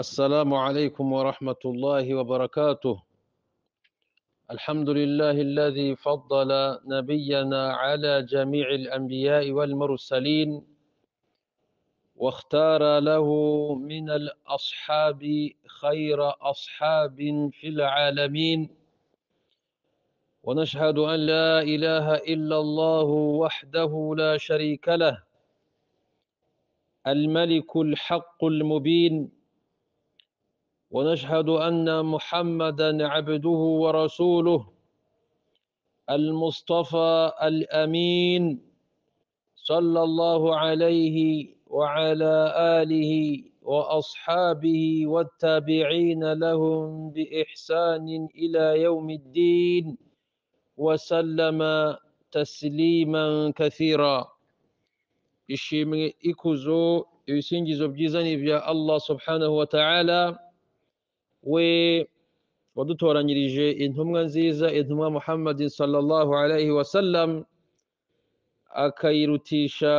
السلام عليكم ورحمة الله وبركاته الحمد لله الذي فضل نبينا على جميع الأنبياء والمرسلين واختار له من الأصحاب خير أصحاب في العالمين ونشهد أن لا إله إلا الله وحده لا شريك له الملك الحق المبين ونشهد أن محمدا عبده ورسوله المصطفى الأمين صلى الله عليه وعلى آله وأصحابه والتابعين لهم بإحسان إلى يوم الدين وسلم تسليما كثيرا ishimwe ikuzo ibisingizo byiza ni ibya allah subhanahu wa ta'ala we wadutoranyirije intumwa nziza intumwa muhammadin sallallahu alaihi wasallam akayirutisha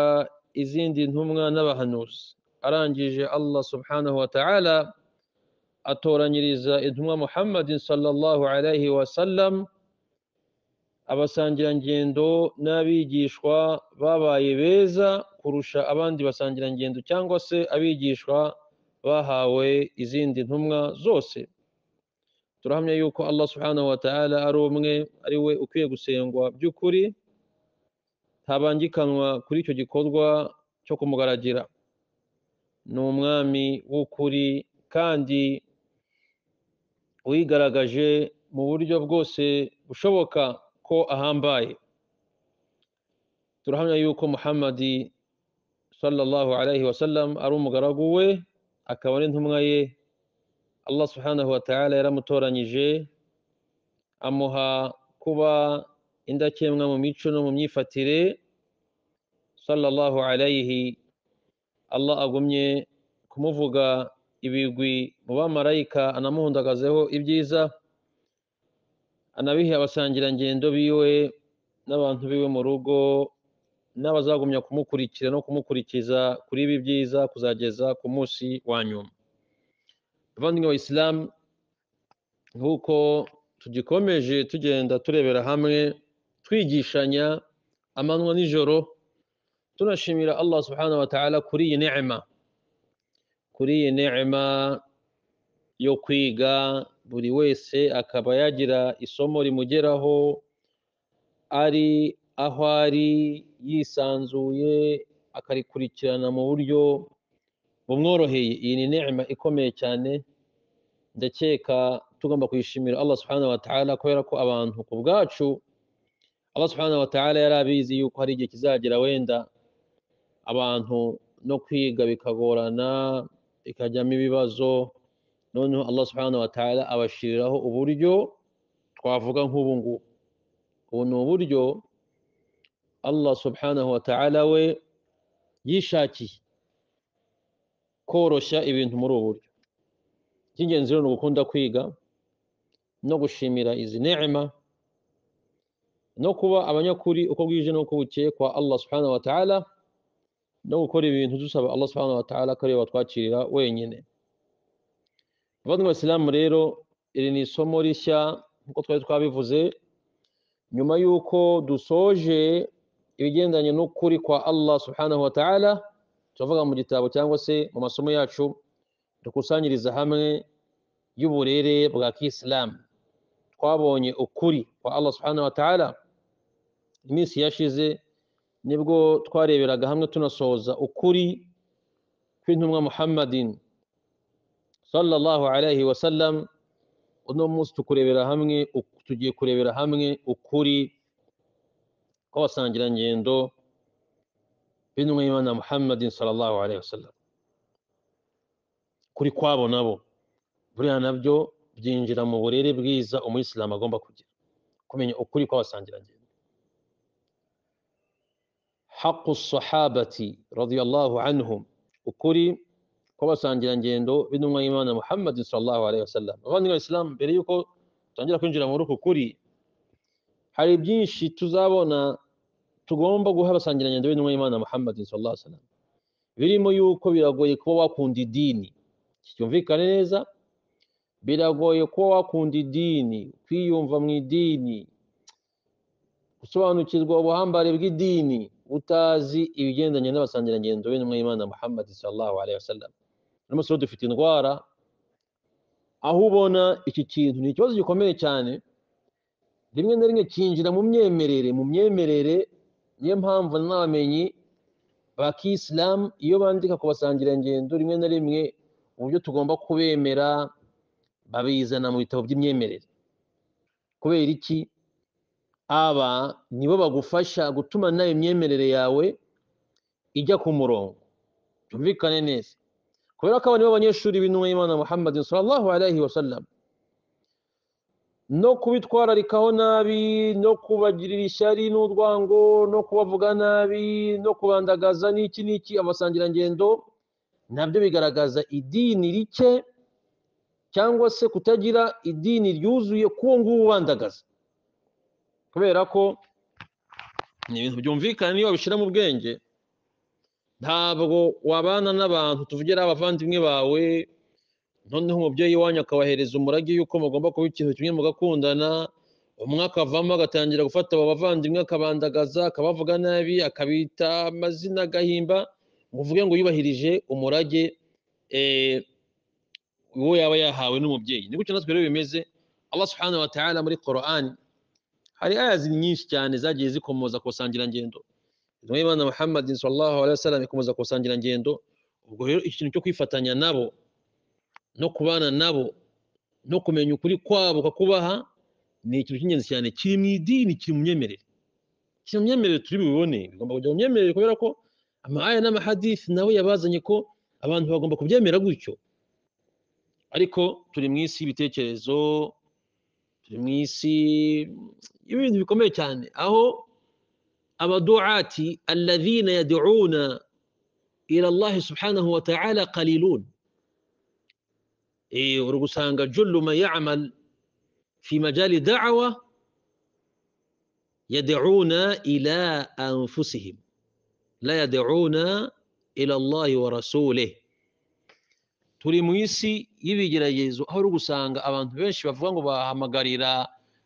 izindi ntumwa n'abahanuzi arangije allah subhanahu wa ta'ala atoranyiriza intumwa muhammadin sallallahu alaihi wasallam abasangirangendo n'abigishwa babaye beza kurusha abandi basangirangendo cyangwa se abigishwa bahawe izindi ntumwa zose turahamya yuko allah subhanahu wa ta'ala ari umwe ari we ukwiye gusengwa by'ukuri ntabangikanwa kuri icyo gikorwa cyo kumugaragira ni umwami w'ukuri kandi wigaragaje mu buryo bwose bushoboka ko ahambaye turahamya yuko muhammadi sallallahu alaihi wasallam ari umugaragu we akaba intumwa ye allah subhanahu wa ta'ala yaramutoranyije amuha kuba indakemwa mu mico no mu myifatire sallallahu alayhi allah agumye kumuvuga ibigwi mu bamarayika anamuhundagazeho ibyiza anabihe abasangirangendo biwe n'abantu biwe mu rugo n'abazagumya kumukurikira no kumukurikiza kuri ibi byiza kuzageza ku munsi wa nyuma abavandimwe wa isilamu nk'uko tugikomeje tugenda turebera hamwe twigishanya amanywa nijoro tunashimira allah subhanahu wa ta'ala kuri iyi neema kuri iyi neema yo kwiga buri wese akaba yagira isomo rimugeraho ari aho ari yisanzuye akarikurikirana mu buryo bumworoheye iyi ni inama ikomeye cyane ndakeka tugomba kuyishimira Allah subhanahu wa ta'ala kubera ko abantu ku bwacu Allah subhanahu wa ta'ala yari abizi yuko hari igihe kizagera wenda abantu no kwiga bikagorana ikajyamo ibibazo noneho Allah subhanahu wa ta'ala abashiriraho uburyo twavuga nk'ubu ngubu ubu ni uburyo allah subhanahu wa ta'ala we yishakiye koroshya ibintu muri ubu buryo icy'ingenzi rero ni ugukunda kwiga no gushimira izi nema no kuba abanyakuri uko bwije n'uko bukeye kwa allah subhanahu wa ta'ala no gukora ibintu dusaba allah subhanahu wa ta'ala ko ariwe batwakirira wenyine abandi basilamu rero iri ni isomo rishya nk'uko twari twabivuze nyuma y'uko dusoje ibigendanye n'ukuri kwa allah subhanahu wa ta'ala turavuga mu gitabo cyangwa se mu masomo yacu dukusanyiriza hamwe y'uburere bwa kisilamu twabonye ukuri kwa allah subhanahu wa ta'ala iminsi yashize nibwo twareberaga hamwe tunasoza ukuri kw'intumwa muhammadin sallallahu alayhi wa sallam uno munsi tukurebera hamwe tugiye kurebera hamwe ukuri kw'abasangirangendo b'intumwa y'imana muhammadin sallallahu alaihi wasallam kuri kwabo nabo buriya nabyo byinjira mu burere bwiza umuyisilamu agomba kugira kumenya ukuri kw'abasangirangendo haqu sahabati radiyallahu anhum ukuri kw'abasangirangendo b'intumwa y'imana muhammadin sallallahu alaihi wasallam abavandimwe isilamu mbere y'uko tutangira kwinjira muri uku kuri hari byinshi tuzabona tugomba guha abasangirangendo b'intumwa y'imana muhammad sallallahu alaihi birimo yuko biragoye kuba wakunda idini kicyumvikane neza biragoye kuba wakunda idini kwiyumva mu idini gusobanukirwa ubuhambare bw'idini utazi ibigendanye n'abasangirangendo b'intumwa y'imana muhammad sallallahu alaihi wasallam dufite indwara aho ubona iki kintu ni ikibazo gikomeye cyane rimwe na rimwe kinjira mu myemerere mu myemerere niyo mpamvu n'abamenyi ba kisilamu iyo bandika ku basangirangendo rimwe na rimwe uburyo tugomba kubemera babizana mu bitabo by'imyemerere kubera iki aba nibo bagufasha gutuma nawe imyemerere yawe ijya ku murongo byumvikane neza kubera ko aba nibo banyeshuri b'intumwa y'imana muhammad sallallahu alaihi wasallam no kubitwararikaho nabi no kubagirira ishyari n'urwango no kubavuga nabi no kubandagaza n'iki n'iki amasangirangendo nabyo bigaragaza idini rike cyangwa se kutagira idini ryuzuye kuwo nguwo ubandagaza kubera ko ni ibintu byumvikana niyo babishyira mu bwenge ntabwo wabana n'abantu tuvugira abavandimwe bawe noneho umubyeyi wanyu akabahereza umurage yuko mugomba kuba ikintu kimwe mugakundana umwe akavamo agatangira gufata abo bavandimwe akabandagaza akabavuga nabi akabita amazina agahimba uvuge ngo yubahirije umurage eh, uwo yaba yahawe n'umubyeyi ni gutya natwe rero bimeze Allah subhanahu muri Qur'an hari ayazi nyinshi cyane zagiye zikomoza kusangira ngendo Imana Muhammad sallallahu alaihi wasallam ikomoza kusangira ngendo ubwo rero ikintu cyo kwifatanya nabo no kubana nabo no kumenya ukuri kwabo ukakubaha ni ikintu cy'ingenzi cyane kiri mu idini kiri mu myemerere kiri mu myemerere turi bubibone bigomba kujya mu myemerere kubera ko amahaya n'amahadisi nawe yabazanye ko abantu bagomba kubyemera gutyo ariko turi mu isi y'ibitekerezo turi mu isi y'ibintu bikomeye cyane aho abaduati alladhina yad'una ila subhanahu wa ta'ala qalilun uri gusanga yamal fi majari dawa yadeuna ila anfusihim la yadeuna ila allahi wa rasule turi mu isi y'ibigeragezo aho uri gusanga abantu benshi bavuga ngo bahamagarira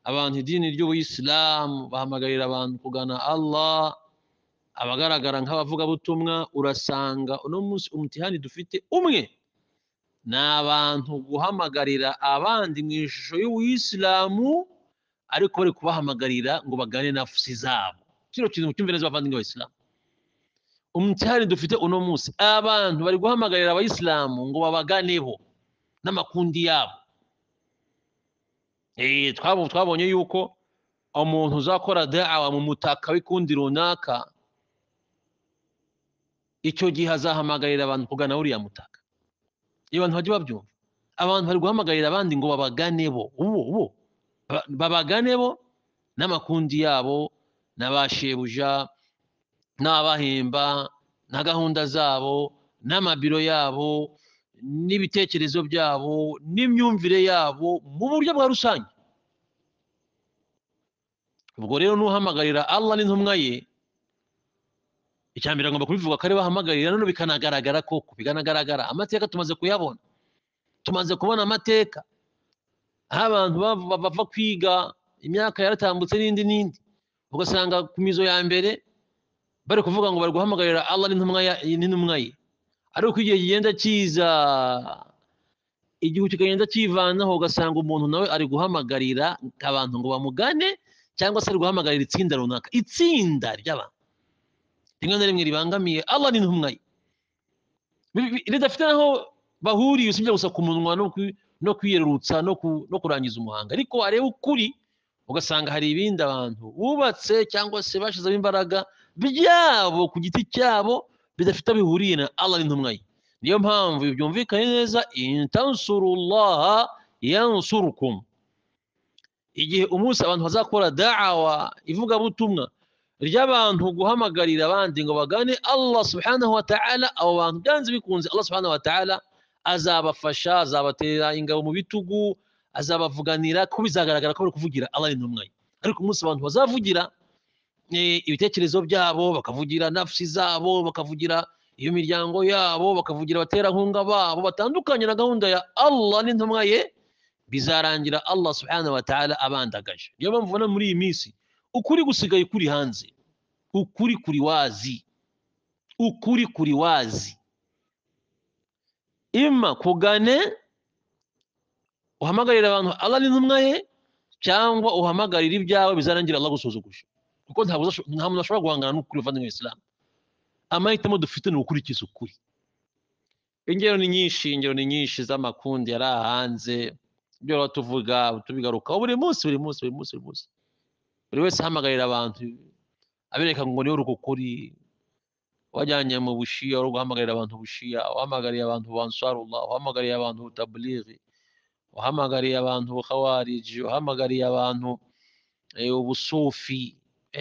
abantu idini ry'ubuyisilamu bahamagarira abantu kugana allah abagaragara nk'abavugabutumwa urasanga uno munsi umutihani dufite umwe ni abantu guhamagarira abandi mu ishusho y'ubuyisilamu ariko bari kubahamagarira ngo bagane na fusi zabo kino kintu mucyumve neza abavandimwe b'abayisilamu umucyari dufite uno munsi abantu bari guhamagarira abayisilamu ngo babaganeho n'amakundi yabo eh, twabonye yuko umuntu uzakora dawa mu mutaka w'ikundi runaka icyo gihe azahamagarira abantu kugana uriya mutaka iyo abantu bajya babyumva abantu bari guhamagarira abandi ngo babagane bo ubu uwo babagane bo n'amakundi yabo n'abashebuja n'abahemba na gahunda zabo n'amabiro yabo n'ibitekerezo byabo n'imyumvire yabo mu buryo bwa rusange ubwo rero n'uhamagarira allah n'intumwa ye icya mbere ngomba kubivuga ko ari bahamagarira none bikanagaragara koko bikanagaragara amateka tumaze kuyabona tumaze kubona amateka aho abantu bava kwiga imyaka yaratambutse n'indi n'indi ugasanga ku mizo ya mbere bari kuvuga ngo bari guhamagarira Allah n'intumwa ye ariko igihe kigenda kiza igihu kikagenda kivanaho ugasanga umuntu nawe ari guhamagarira abantu ngo bamugane cyangwa se ari guhamagarira itsinda runaka itsinda ry'abantu rimwe na rimwe ribangamiye Allah n'intumwa ye ridafite aho bahuriye usibye gusa ku munwa no kwiyerurutsa no kurangiza umuhanga ariko wareba ukuri ugasanga hari ibindi abantu bubatse cyangwa se bashyizeho imbaraga byabo ku giti cyabo bidafite bihuriye na Allah n'intumwa ye niyo mpamvu byumvikanye neza intansurullaha yansurukum igihe umunsi abantu bazakora dawa ivugabutumwa ry'abantu guhamagarira abandi ngo bagane Allah subhanahu wa ta'ala abo bantu byanze bikunze Allah subhanahu wa ta'ala azabafasha azabatera ingabo mu bitugu azabavuganira ko bizagaragara ko bari kuvugira Allah intumwa ye ariko umunsi abantu bazavugira eh, ibitekerezo byabo bakavugira nafsi zabo bakavugira iyo miryango yabo bakavugira abaterankunga babo batandukanye na gahunda ya Allah n'intumwa ye bizarangira Allah subhanahu wa ta'ala abandagaje niyo mpamvu ubona muri iyi minsi ukuri gusigaye kuri hanze ukuri kuri wazi ukuri kuri wazi ima kugane uhamagarira abantu Allah ni ntumwa ye cyangwa uhamagarira ibyawe bizarangira Allah gusuzuguje kuko nta muntu ashobora guhangana n'ukuri bavandimwe Islam amahitamo dufite ni ukurikiza ukuri ingero ni nyinshi ingero ni nyinshi z'amakundi yari ahanze ibyo tuvuga tubigarukaho buri munsi buri munsi buri munsi buri munsi buri wese ahamagarira abantu abereka ngo niwe uri ukuri wajyanye mu bushiya uri guhamagarira abantu bushiya wahamagariye abantu bansarullah wahamagariye abantu tablighi wahamagariye abantu khawariji wahamagariye abantu ubusufi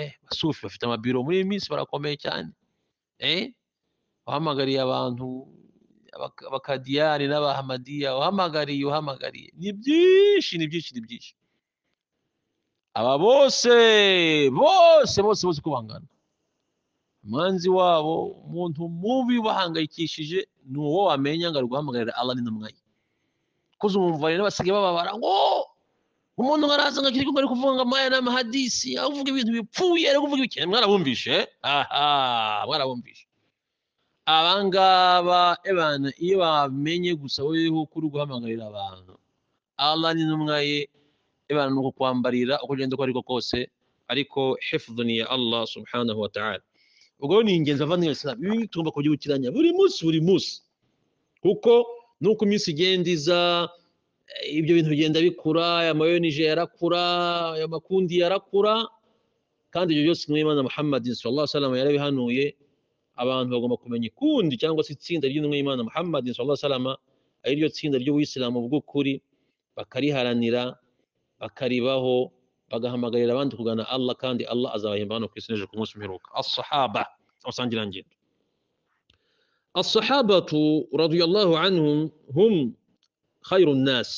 eh, eh bafite amabiro muri iyi minsi barakomeye cyane eh wahamagariye abantu abakadiyani n'abahamadiya wahamagariye uhamagariye ni byinshi ni byinshi ni byinshi aba bose bose bose bose uko umwanzi wabo umuntu mubi bahangayikishije ni uwo wamenya ngo ari guhamagarira allah n'intumwa ye kuko umumvane n'abasigaye bababara ngo umuntu nkaraza ngo akiri ari kuvuga ngo amaya n'amahadisi avuga ibintu bipfuye ari kuvuga ibikene mwarabumvishe aha mwarabumvishe abangaba ebana iyo bamenye gusa weho kuri guhamagarira abantu allah n'intumwa ye ibana ni ukukwarambarira uko ugenda uko ariko kose ariko hefudu ya Allah subhanahu wa ta'ala ubwo ni ingenzi abavandimwe sinamu ibi tugomba kubyibukiranya buri munsi buri munsi kuko nuko iminsi igenda iza ibyo bintu bigenda bikura aya mayonije yarakura aya makundi yarakura kandi ibyo byose n'umwimana muhammad sallallahu alaihi wasallam yarabihanuye abantu bagomba kumenya ikundi cyangwa se itsinda ry'umwimana muhammad sallallahu alaihi wasallam ari tsinda ry'ubuyisilamu bw'ukuri bakariharanira akaribaho bagahamagarira abandi kugana allah kandi allah azabahemba hano ku isi n'ejo ku munsi w'imperuka asahaba abasangirangendo الصحابة رضي الله عنهم هم خير الناس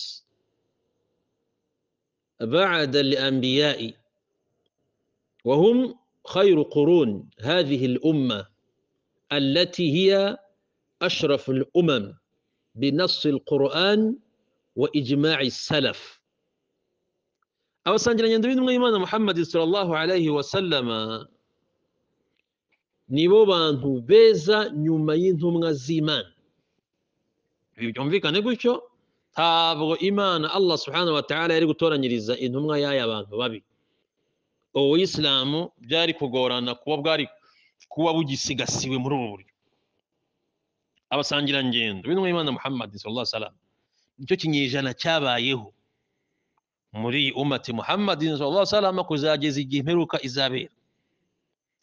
بعد الأنبياء وهم خير قرون هذه الأمة التي هي أشرف الأمم بنص القرآن وإجماع السلف abasangiranye ndabinumwe y'imana muhammad sallallahu alayhi wa sallama nibo bantu beza nyuma y'intumwa z'imana ibi byumvikane gutyo ntabwo imana allah subhanahu wa ta'ala yari gutoranyiriza intumwa y'aya bantu babi ubu isilamu byari kugorana kuba bwari kuba bugisigasiwe muri ubu buryo abasangirangendo b'intumwa y'imana muhammad sallallahu alayhi wa sallam nicyo kinyejana cyabayeho muri iyi umati muhammadin sallallahu kuzageza igihe imperuka izabera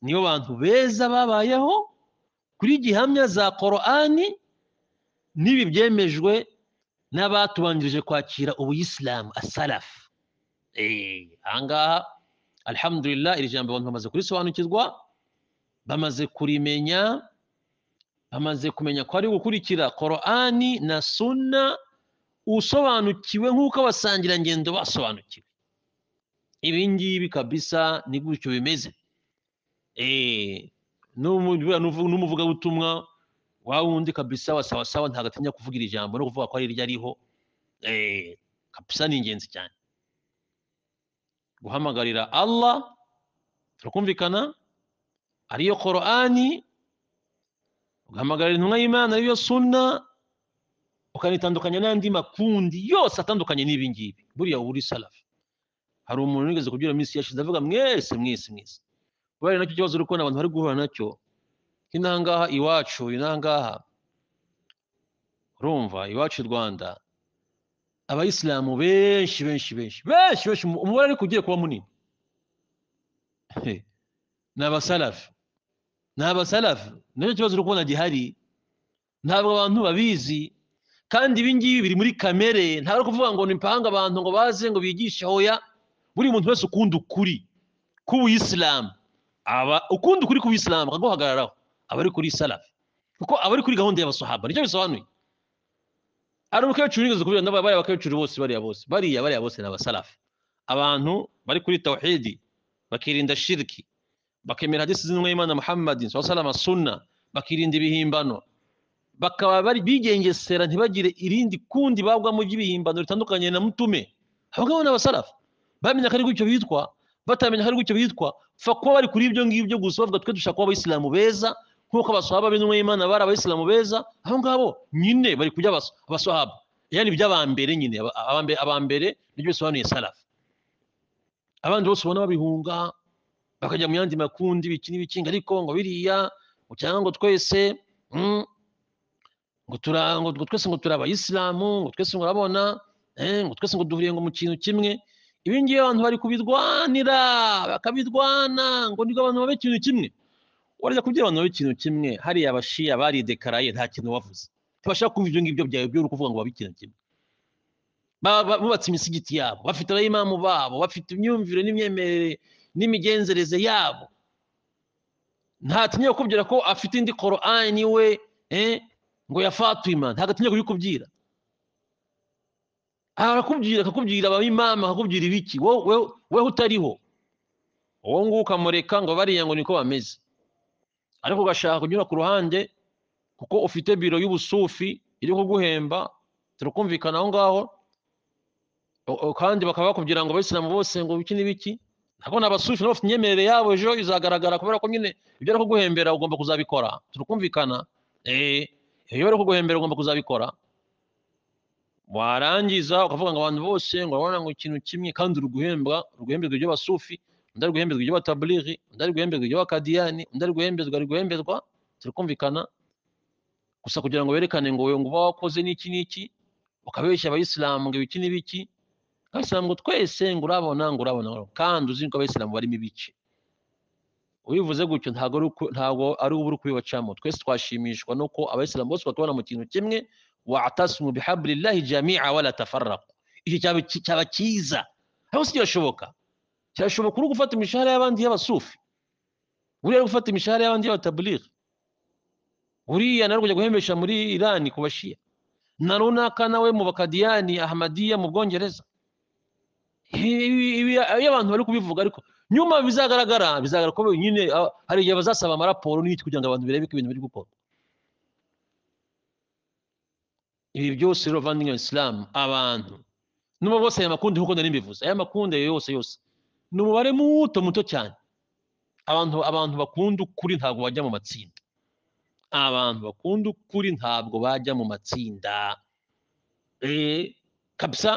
niyo bantu beza babayeho kuri gihamya za korani n'ibi byemejwe n'abatubanjirije kwakira ubuyisilamu asarafu eh, ahangaha alhamdulillah iri jambo abantu bamaze kurisobanukirwa bamaze kurimenya bamaze kumenya ko ari gukurikira korani na suna usobanukiwe nk'uko abasangirangendo basobanukiwe ibi ngibi kabisa ni gutyo bimeze eh, n'umuvugabutumwa wa wundi kabisa wasawasawa ntabwo atinya kuvugira ijambo no kuvuga ko ari iryo ariho eh, kabisa ni ingenzi cyane guhamagarira Allah turakumvikana ariyo korani ugahamagarira intumwa y'imana ariyo sunna ukanitandukanya n'andi makundi yose atandukanye n'ibi ngibi buriya uba uri salafu hari umuntu unigeze kubyura minsi yashize avuga mwese mwese mwese kubera nacyo kibazo uri kubona abantu bari guhura nacyo nk'inangaha iwacu inangaha urumva iwacu i rwanda abayisilamu benshi benshi benshi benshi benshi umubare ariko ugiye kuba munini ni abasarafu ni abasarafu nacyo kibazo uri kubona gihari ntabwo abantu babizi kandi ibi ngibi biri muri kamere ntabwo ari ukuvuga ngo nipange abantu ngo baze ngo bigishe hoya buri muntu wese ukunda ukuri k'ubuyisilamu aba ukunda ukuri k'ubuyisilamu akaguhagararaho aba ari kuri salafi kuko aba ari kuri gahunda y'abasohaba nicyo bisobanuye hari umukecuru wigeze kubwira ndabona bariya bakecuru bose bariya bose bariya bariya bose ni abasarafi abantu bari kuri tawhidi bakirinda shiriki bakemera hadisi z'intumwa y'imana muhammadi salama sunna bakirinda ibihimbano bakaba bari bigengesera ntibagire irindi kundi bagwamo ry'ibihimbano bitandukanye na mutume abagabo n'abasarafu bamenye ko ari gutyo bitwa batamenya ko ari gutyo bitwa fa kuba bari kuri ibyo ngibyo gusa bavuga twe dushaka kuba abayisilamu beza nk'uko abasahaba b'intumwa y'imana bari abayisilamu beza abo ngabo nyine bari kujya abasahaba yani iby'abambere nyine abambere nibyo bisobanuye sarafu abandi bose ubona babihunga bakajya mu yandi makundi bikini n'ibiki ariko ngo biriya cyangwa ngo twese hmm, ngo twese ngo turi abayisilamu ngo twese ngo urabona eh, ngo twese ngo duhuriye ngo mu kintu kimwe ibi ngibi abantu bari kubirwanira bakabirwana ngo nibwo abantu babe ikintu kimwe warya kubwira abantu babe ikintu kimwe hariya abashiya baridekaraye nta kintu wavuze ntibashaka kumva ibyo ngibyo byawe byo uri kuvuga ngo babe ikintu kimwe bubatse imisigiti yabo bafite abayimamu babo bafite imyumvire n'imyemerere n'imigenzereze yabo ntatinya kubwira ko afite indi korani we eh, ngo ya fatima ntabwo atinya kubikubwira ah, arakubwira akakubwira ababimama akakubwira ibiki wowe utariho uwo nguwo ukamureka ngo bariya ngo niko bameze ariko ugashaka kunyura ku ruhande kuko ufite biro y'ubusufi iri kuguhemba turakumvikana aho ngaho kandi bakaba bakubwira ngo abayisilamu bose ngo biki n'ibiki ntabwo ni abasufi nabo imyemerere yabo ejo izagaragara kubera ko nyine ibyo ari kuguhembera ugomba kuzabikora turakumvikana eee eh. iyo bari kuguhembera ugomba kuzabikora warangiza ukavuga ngo abantu bose ngo urabona ngo ikintu kimwe kandi uruguhembwa uruguhemberwa ibyo basufi undi ari guhemberwa ibyo batabuliri undi ari guhemberwa ibyo bakadiyani undi ari guhemberwa ari guhemberwa turikumvikana gusa kugira ngo berekane ngo uyu nguba wakoze n'iki n'iki ukabeshya abayisilamu ngo ibiki n'ibiki abasilamu ngo twese ngo urabona ngo urabona kandi uzi ko abasilamu barimo ibice ubivuze gutyo ntabwo ari ubura ukubibacamo twese twashimishwa nuko abayisilamu bose bakabona mu kintu kimwe watasimu bihabulillahi jami'a wala tafarraqu icyo cyaba cyiza ariko si kirashoboka kirashoboka uri gufata imishahara y'abandi y'abasufi uriya ari gufata imishahara y'abandi y'abatabulire uriya nawe kujya guhembesha muri irani ku bashiya na runaka nawe mu bakadiyani ahamadiya mu bwongereza iyo abantu bari kubivuga ariko nyuma bizagaragara bizagaragara ko nyine hari igihe bazasaba amaraporo n'ibiti kugira ngo abantu birebe ko ibintu biri gukorwa ibi byose rero bavandimwe isilamu abantu n'ubu bose aya makundi nk'uko nari mbivuze aya makundi yose yose ni umubare muto muto cyane abantu abantu bakunda ukuri ntabwo bajya mu matsinda abantu bakunda ukuri ntabwo bajya mu matsinda eh, kabisa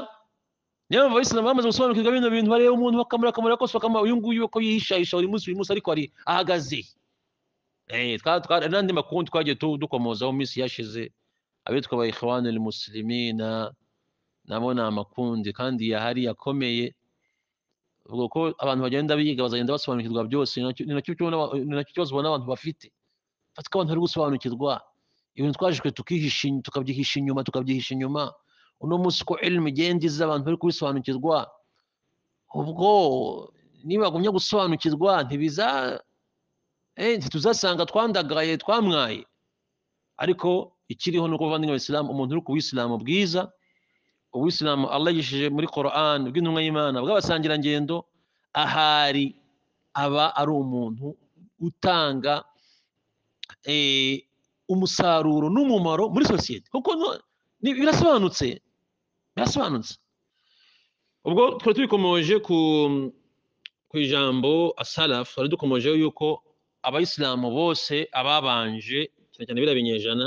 niyo mpamvu abayisilamu bamaze gusobanukirwa bino bintu bareba umuntu bakamurakamura akose bakamura uyu nguyu ko yihishahisha buri munsi buri munsi ariko ahagaze eh, n'andi makuru twagiye dukomozaho mu minsi yashize abitwa abayihwani musulmina nabo ni amakundi kandi yahari yakomeye kuko abantu bagenda biga bazagenda basobanukirwa byose ni nacyo kibazo ubona abantu bafite fata ko abantu bari gusobanukirwa ibintu twajijwe tukihisha tukabyihisha inyuma tukabyihisha inyuma uno munsi uko elime igenda iza abantu bari kubisobanukirwa ubwo nibagumye gusobanukirwa ntibiza eh, ntituzasanga twandagaye twamwaye ariko ikiriho ni uko bavandimwe isilamu umuntu uri ku wisilamu bwiza uwisilamu arayishije muri korani bw'intumwa y'imana bw'abasangirangendo ahari aba ari umuntu utanga eh, umusaruro n'umumaro muri sosiyete kuko birasobanutse yarasobanutse ubwo twari tubikomoje ku ijambo asarafu twari dukomojeho yuko abayisilamu bose ababanje cyane cyane biriya binyejana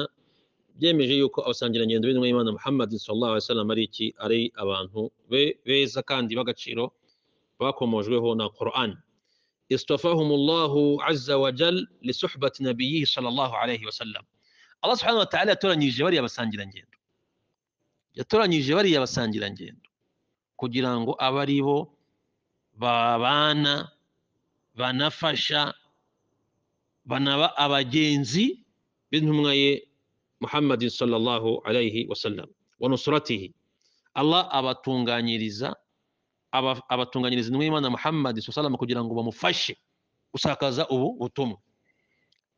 byemeje yuko abasangirangendo b'intumwa muhammad sallallahu alaihi wasallam ari iki ari abantu beza kandi b'agaciro bakomojweho na Qur'an استفاهم الله عز وجل لصحبة نبيه صلى الله عليه وسلم الله سبحانه وتعالى ترى نيجي وريا بسانجي لنجيندو yatoranyije bariya basangirangendo kugira ngo abe ari bo babana banafasha banaba abagenzi b'intumwa ye muhammadi sallallahu alayhi wasallam wa nusuratihi allah abatunganyiriza abatunganyiriza intumwa y'imana muhammadi sallallahu kugira ngo bamufashe gusakaza ubu butumwa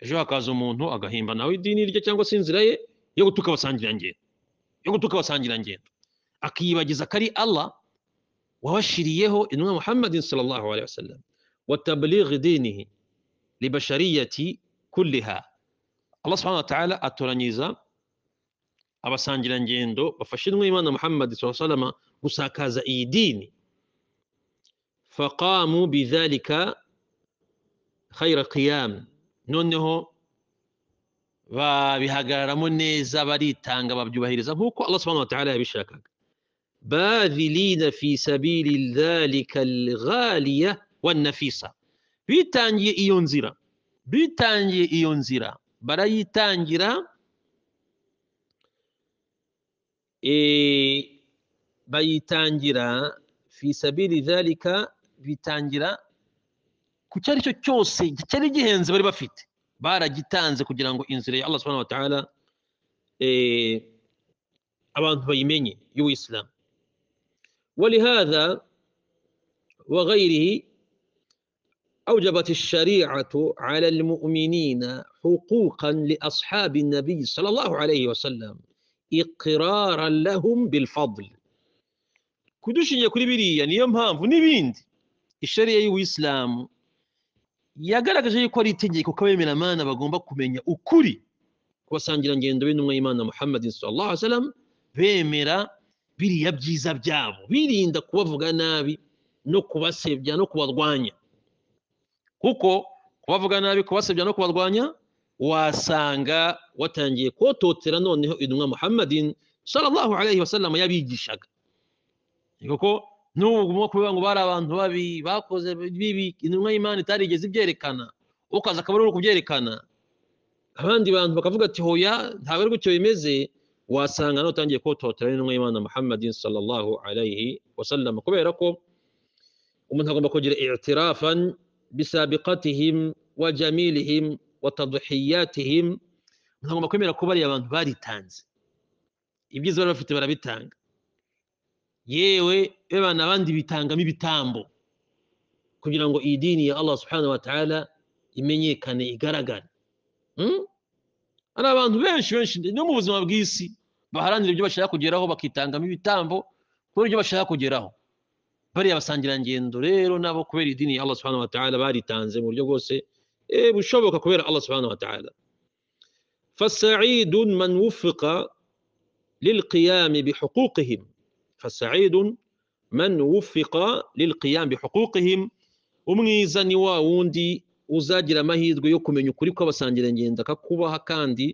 ejo hakaza umuntu agahimba nawe idini rye cyangwa se inzira ye yo gutuka abasangirangendo yo gutuka basangira ngendo akiyibagiza ko ari Allah wabashiriyeho intumwa Muhammad sallallahu alaihi wasallam wa tabligh dinihi li bashariyati kulliha Allah subhanahu wa ta'ala atoranyiza abasangira ngendo bafasha intumwa y'Imana Muhammad sallallahu alaihi wasallam gusakaza iyi dini faqamu bidhalika خير قيام noneho babihagararamo neza baritanga babyubahiriza nk'uko Allah الله سبحانه وتعالى yabishakaga باذلين في سبيل ذلك الغالية والنفيسة بيتانجي ايونزيرا بيتانجي ايونزيرا براي تانجيرا اي في سبيل ذلك بيتانجيرا كتاري شو كيوسي كتاري جيهنز بري بفيت baragitanze kugira ngo inzira ya allah subhanahu wa ta'ala abantu bayimenye y'uwisilamu ولهذا وغيره أوجبت الشريعة على المؤمنين حقوقا لأصحاب النبي صلى الله عليه وسلم إقرارا لهم بالفضل kudushingiye kuri biriya niyo mpamvu n'ibindi ishariya y'uwisilamu yagaragaje yuko ari itegeko ko abemeramana bagomba kumenya ukuri kubasangira kubasangirangendo b'intumwa y'imana muhammad sallallahu alaihi wasallam bemera biriya byiza byabo birinda kubavuga nabi no kubasebya no kubarwanya kuko kubavuga nabi kubasebya no kubarwanya wasanga watangiye kototera noneho intumwa muhammadin sallallahu alaihi wasallam yabigishaga kuko n'ubu nko kuvuga ngo bari abantu babi bakoze bibi intumwa y'imana itarigeze ibyerekana ukaza akaba ari kubyerekana abandi bantu bakavuga ati hoya ntabwo ari gutyo bimeze wasanga nawe utangiye kototera n'intumwa y'imana muhammadin sallallahu alayhi wasallam kubera ko umuntu agomba kugira itirafan bisabiqatihim wa jamilihim wa tadhiyatihim umuntu agomba kwemera ko bariya abantu baritanze ibyiza bari bafite barabitanga yewe bana abandi bitangamo ibitambo kugira ngo iyi dini ya allah subhanahu wa ta'ala imenyekane igaragare ana abantu benshi benshi no mu buzima bw'isi baharanira ibyo bashaka kugeraho bakitangamo ibitambo kuri ibyo bashaka kugeraho bari abasangira ngendo rero nabo kubera idini ya allah subhanahu wa ta'ala bari tanze mu buryo bwose bushoboka kubera allah subhanahu wa ta'ala فسعيد من وفق للقيام بحقوقهم فسعيد man wufika lilqiyam bihuquqihim umwiza ni wa wundi uzagira amahirwe yo kumenya ukuri ngenda akakubaha kandi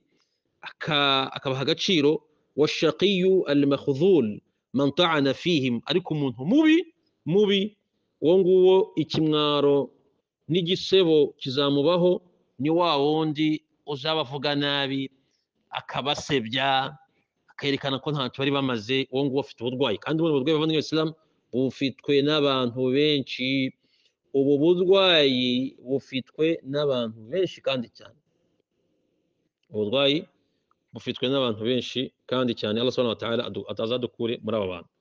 akabaha agaciro wa almakhudhul man ta'ana fihim ariko umuntu mubi mubi uwo nguwo ikimwaro n'igisebo kizamubaho ni wa wundi uzabavuga nabi akabasebya akerekana ko ntacyo bari bamaze uwo nguwo afite uburwayi kandi ubona uburwayi bavandimwe isilamu bufitwe n'abantu benshi ubu burwayi bufitwe n'abantu benshi kandi cyane uburwayi bufitwe n'abantu benshi kandi cyane Allah subhanahu wa ta'ala atazadukure muri aba bantu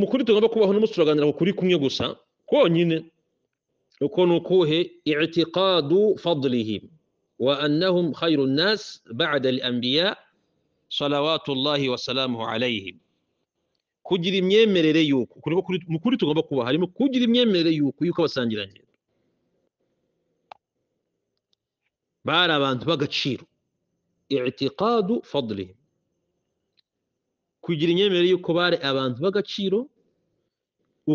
mu kuri tugomba kubaho n'umunsi turaganira ku kuri kumwe gusa konyine uko ni ukuhe i'tiqadu fadlihim wa annahum khayru nnas ba'da al-anbiya salawatullahi wa salamuhu alayhim kugira imyemerere y'uko mu kuri tugomba kuba harimo kugira imyemerere y'uko y'uko abasangirangendo bari abantu b'agaciro i'tiqadu fadli kugira imyemerere y'uko bari abantu b'agaciro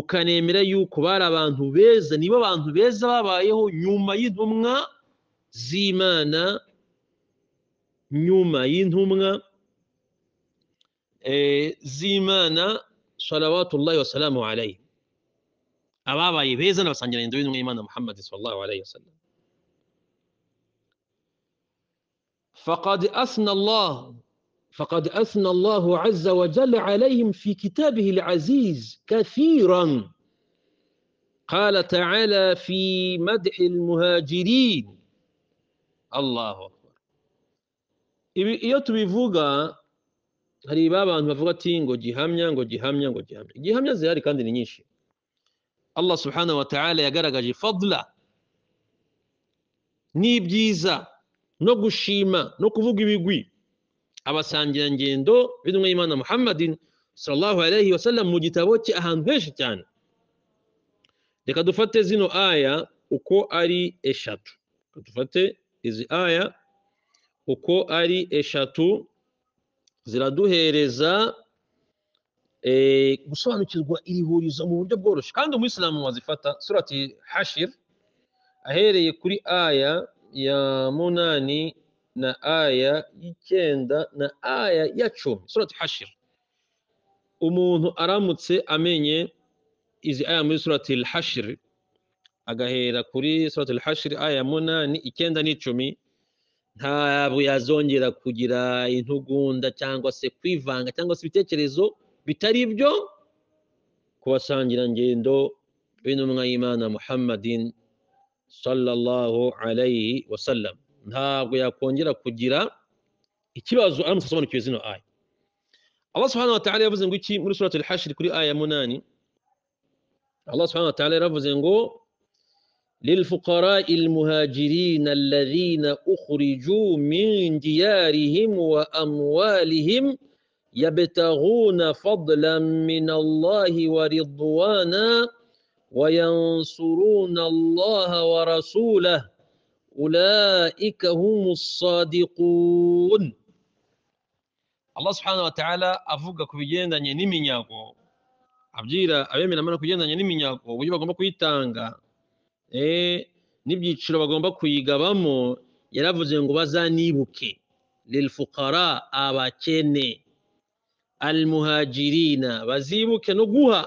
ukanemera y'uko bari abantu beza nibo bantu beza babayeho nyuma y'intumwa z'imana nyuma y'intumwa z'imana salawatullahi wasalamu alayhi ababaye beza n'abasangira induru y'imana muhammad sallallahu alayhi wasallam فقد أثنى الله فقد أثنى الله عز وجل عليهم في كتابه العزيز كثيرا قال تعالى في مدح المهاجرين الله أكبر iyo tubivuga hari bantu bavuga ati ngo gihamya ngo gihamya ngo gihamya gihamya zihari kandi ni nyinshi allah subhanahu wa ta'ala yagaragaje fadla n'ibyiza no gushima no kuvuga ibigwi abasangirangendo b'intumwa y'imana muhammadin sallallahu alayhi wa sallam mu gitabo cye ahantu henshi cyane reka dufate zino aya uko ari eshatu dufate izi aya uko ari eshatu ziraduhereza eh, gusobanukirwa iri hurizo mu buryo bworoshye kandi umuyisilamu wazifata surati hashir ahereye kuri aya ya munani na aya y'icyenda na aya ya cumi surati hashir umuntu aramutse amenye izi aya muri surati hashir agahera kuri surati hashir aya munani icyenda n'icumi ntabwo yazongera kugira intugunda cyangwa se kwivanga cyangwa se ibitekerezo bitari ibyo ku basangirangendo b'intumwa y'imana muhammadin sallallahu alayhi wasallam ntabwo yakongera kugira ikibazo aramutse asobanukiwe zino aya Allah subhanahu wa ta'ala yavuze ngo iki muri suratul hashir kuri aya munani Allah subhanahu wa ta'ala yaravuze ngo للفقراء المهاجرين الذين أخرجوا من ديارهم وأموالهم يبتغون فضلا من الله ورضوانا وينصرون الله ورسوله أولئك هم الصادقون الله سبحانه وتعالى أفوق كبيرين أن ينمي نياكو أبجيرا أبيمي نمانا كبيرين أن ينمي نياكو ويبقى كبيرين Eh, n'ibyiciro bagomba kuyigabamo yaravuze ngo bazanibuke lilfukara abakene almuhajirina bazibuke no guha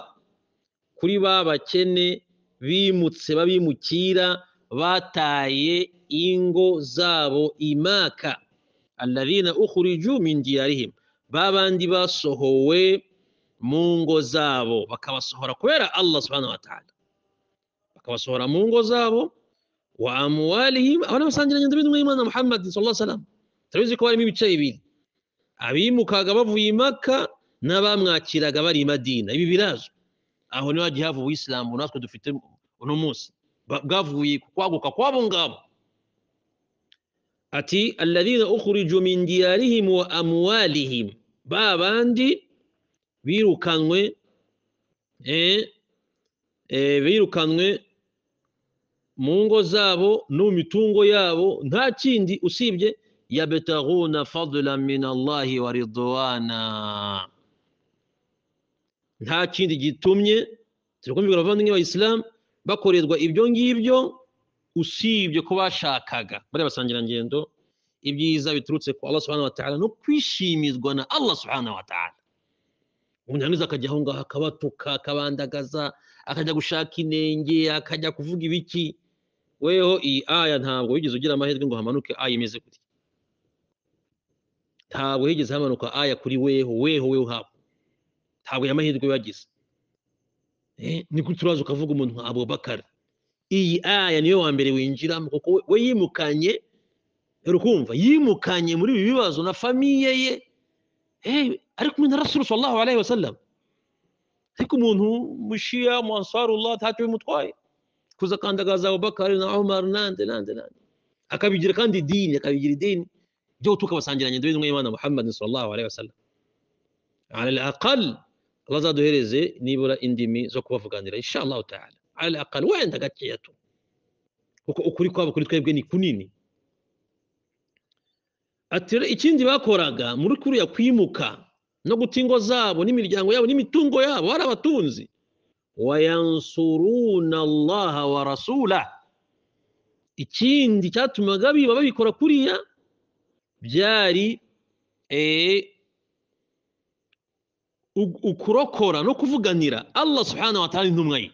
kuri ba bakene bimutse babimukira bataye ingo zabo imaka alladhina ukhriju min diyarihim babandi basohowe mu ngo zabo bakabasohora kubera Allah subhanahu wa ta'ala akabasohora mu ngo zabo wa amuwalihim aba n'abasangiranye inzu y'imana muhammad sallallahu alaihi turabizi ko barimo ibice bibiri abimukaga bavuye i n'abamwakiraga bari madina ibi birazwi aho niho hagiye hava ubuyisilamu natwe dufite uno munsi bwavuye ku kwaguka kw'abo ngabo ati alladhina ukhriju min diyarihim wa amwalihim ba bandi birukanwe eh, eh, birukanwe mu ngo zabo no mu mitungo yabo nta kindi usibye ya fadla min Allahi wa ridwana nta kindi gitumye turakumvikana abavandimwe b'abayisilamu bakorerwa ibyo ngibyo usibye ko bashakaga bari basangirangendo ibyiza biturutse ku Allah subhanahu wa ta'ala no kwishimizwa na Allah subhanahu wa ta'ala umuntu yangiza akajya aho ngaho akabatuka akabandagaza akajya gushaka inenge akajya kuvuga ibiki weho iyi aya ntabwo wigeze ugira amahirwe ngo hamanuke aya imeze gutya ntabwo higeze hamanuka aya kuri weho weho weho habo ntabwo aya mahirwe wagize eh, ni gutya uraza ukavuga umuntu nka abubakari iyi aya niyo wa mbere winjiramo kuko we yimukanye ukumva yimukanye muri ibi bibazo na famiye ye eh, ariko umuntu arasurusa allahu alayhi wasallam ariko umuntu mushiya muhansarullah ntacyo bimutwaye kuza kuzakandagaza abubakari na umar nande nande nande akabigira kandi dini akabigira dini byo tukabasangiranye ndwe n'umwe Imana muhammad sallallahu alaihi wasallam ala alaqal Allah azaduhereze nibura indimi zo kubavuganira inshallah taala ala alaqal wenda gakeya tu kuko ukuri kwabo kuri twebwe ni kunini ati ikindi bakoraga muri kuri ya kwimuka no guta ingo zabo n'imiryango yabo n'imitungo yabo bari abatunzi wayansuruna allaha wa rasula ikindi cyatumaga biba babikora kuriya byari e, ukurokora no kuvuganira allah subhanahu wa ta'ala intumwa ye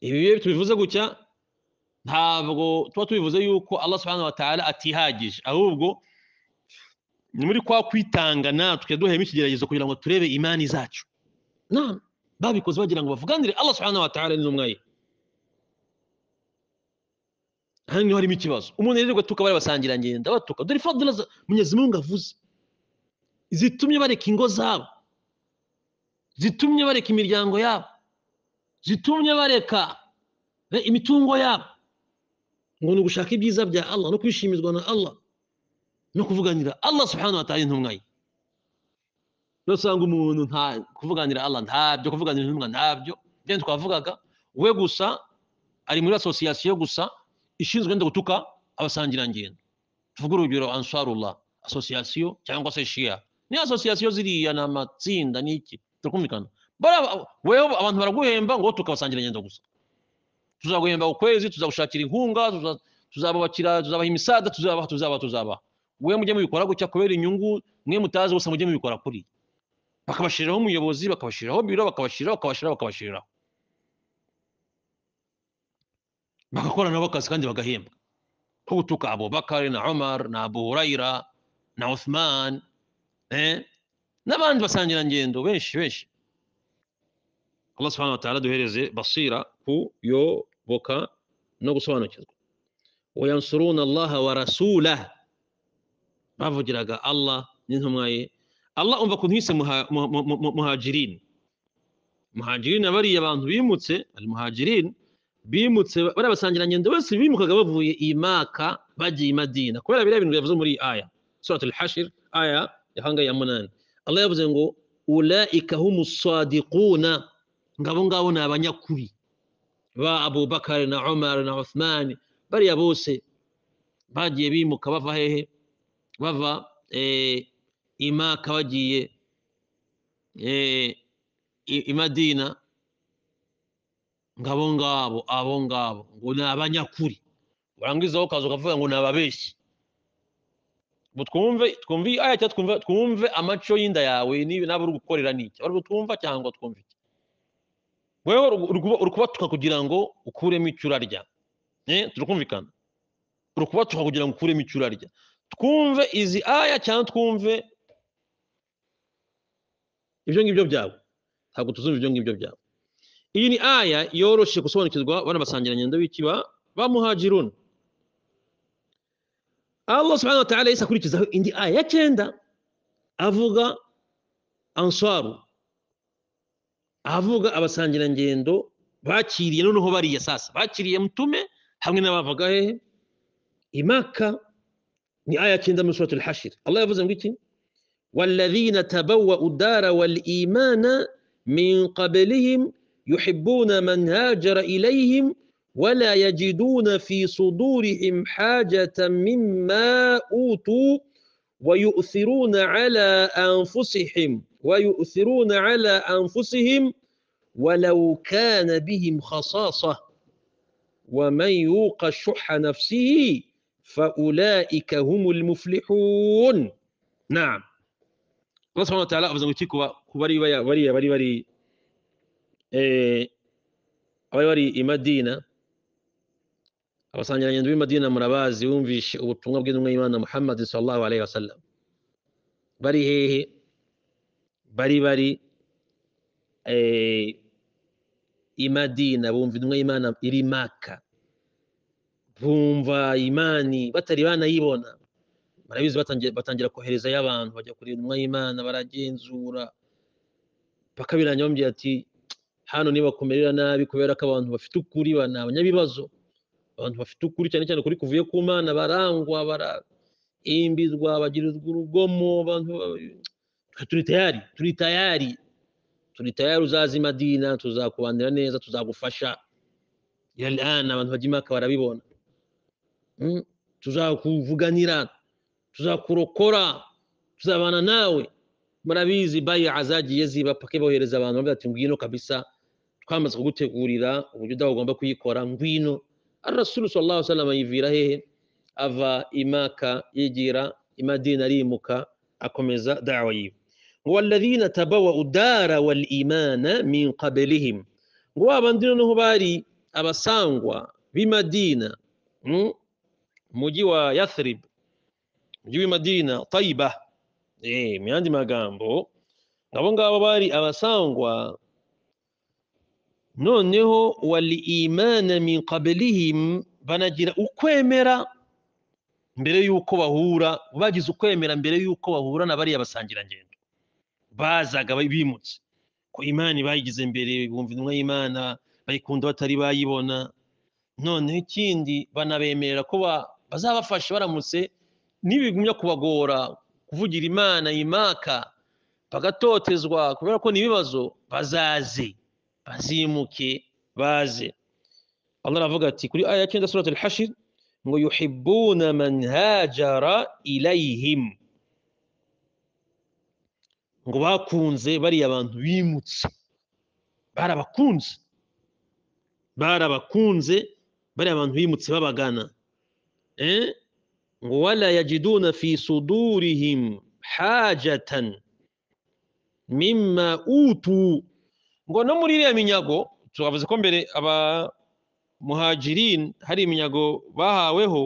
ibi tubivuze gutya ntabwo tuba tubivuze yuko allah subhanahu wa ta'ala atihagije ahubwo ni muri kwa kwitanga natwe yaduheyemo ikigeragezo kugira ngo turebe imani zacu babikoze bagira ngo bavuganire Allah subhanahu wa ta'ala n'intumwa ye hano niho harimo ikibazo umuntu rero gatuka bari basangira ngenda batuka dore fadila Mwenyezi Mungu avuze zitumye bareka ingo zabo zitumye bareka imiryango yabo zitumye bareka eh, imitungo yabo ngo ni ugushaka ibyiza bya Allah no kwishimizwa na Allah no kuvuganira Allah subhanahu wa ta'ala n'intumwa ye nusanga umuntu nta kuvuganira Allah ntabyo kuvuganira intumwa ntabyo then twavugaga we gusa ari muri association gusa ishinzwe no gutuka abasangirangendo tuvuga urugero ansarullah association cyangwa se shia ni association ziriya ni amatsinda n'iki turakumvikana wewe abantu baraguhemba ngo tukabasangirangendo gusa tuzaguhemba ukwezi tuzagushakira inkunga tuzabubakira tuzabaha imisada tuzabaha tuzabaha tuzabaha we mujye mubikora gutya kubera inyungu mwe mutazi gusa mujye mubikora kuriya bakabashyiriraho umuyobozi bakabashyiriraho biro bakabashyiriraho bakabashyiraho bakabashyiriraho bagakora nabo akazi kandi bagahembwa nko gutuka abubakari na omar na abu hurayira na othman n'abandi basangirangendo benshi benshi allah subhanahu wa ta'ala duhereze basira ku kuyoboka no gusobanukirwa wayansuruna allaha wa rasulah bavugiraga allah n'intumwa ye الله أم بكون هيس مهاجرين مهاجرين أوري يبان بيموتة المهاجرين بيموتة ولا بس عن جنان يندوا سبي مخجبة في إيماكا بدي مدينة كل هذا بيلعب يفزون مري آية سورة الحشر آية يهانجا يمنان الله يفزون هو أولئك هم الصادقون غابون غابون أبانيا كوي وأبو بكر وعمر وعثمان بري أبوسي بعد يبي مكبا فهيه وفا إيه، ima akaba agiye eh, i madina ngo abo ngabo abo ngabo ngo ni abanyakuri urangizaho ukaza ukavuga ngo ni ababeshyi twumve twumve aya cyangwa twumve amaco y'inda yawe n'abo uri gukorera n'iki abo twumva cyangwa twumve iki wewe uri kubatuka kugira ngo ukuremo icyo urarya eh, turakumvikana uri kubatuka kugira ngo ukuremo icyo twumve izi aya cyangwa twumve ibyo ngibyo byawe ntabwo tuzumva ibyo ngibyo byawe iyi ni aya yoroshye gusobanukirwa banabasangira basangiranye ndabikiba ba Allah subhanahu wa ta'ala yisa akurikizaho indi aya ya cyenda avuga ansaru avuga abasangirangendo bakiriye noneho bariya sasa bakiriye mutume hamwe n'abavaga hehe imaka ni aya cyenda muri suratul hashir Allah yavuze ngo iki والذين تبوأوا الدار والإيمان من قبلهم يحبون من هاجر إليهم ولا يجدون في صدورهم حاجة مما أوتوا ويؤثرون على أنفسهم ويؤثرون على أنفسهم ولو كان بهم خصاصة ومن يوق شح نفسه فأولئك هم المفلحون نعم Allah subhanahu wa ta'ala ngo kuba bari bariya bari bari eh, abari bari i Madina abasangirangendo b'i Madina murabazi bumvishe ubutumwa bw'intumwa y'Imana Muhammad sallallahu alaihi wasallam bari hehe bari bari eh, i Madina bumva intumwa y'Imana iri Maka bumva imani batari banayibona barabizi batangira koherezayo abantu bajya kureba intumwa y'imana baragenzura paka birangira ati hano nibakomerera nabi kubera ko abantu bafite ukuri ni abanyabibazo abantu bafite ukuri cyane cyane kuri kuvuye ku mana barangwa baraimbizwa bagirizwa urugomo turi tayari turi tayari turi tayari uzazima dina tuzakubanira neza tuzagufasha irana ah, abantu bajya impaka barabibona hmm? tuzakuvuganira tuzakurokora tuzabana nawe murabizi bayi zagiye ziba pake bohereza abantu bavuga ati ngwino kabisa twamaze kugutegurira uburyo udaho ugomba kuyikora ngwino arasuru sallallahu alaihi yivira hehe ava imaka yigira imadina arimuka akomeza dawa yiwe ngo walladhina tabawa udara wal imana ngo wabandi noneho bari abasangwa b'imadina hmm? mu mujyi wa yathrib mujyi w'Imadina tayiba eh, mu yandi magambo abo ngabo bari abasangwa noneho wali imana min banagira ukwemera mbere y'uko bahura bagize ukwemera mbere y'uko bahura na bariya basangirangendo bazaga bimutse ko imana bayigize mbere bumva intumwa y'imana bayikunda batari bayibona noneho ikindi banabemerera ko bazabafasha baramutse ntibigumya kubagora kuvugira imana imaka bagatotezwa kubera ko ni ibibazo bazaze bazimuke baze allah aravuga ati kuri aya cyenda surati al ngo yuhibbuna man hajara ngo bakunze bariya abantu bimutse barabakunze barabakunze bariya abantu bimutse babagana eh wala yajiduna fi sudurihim hajatan mimma utu ngo no muri iriya minyago twavuze ko mbere aba muhajirin hari iminyago bahaweho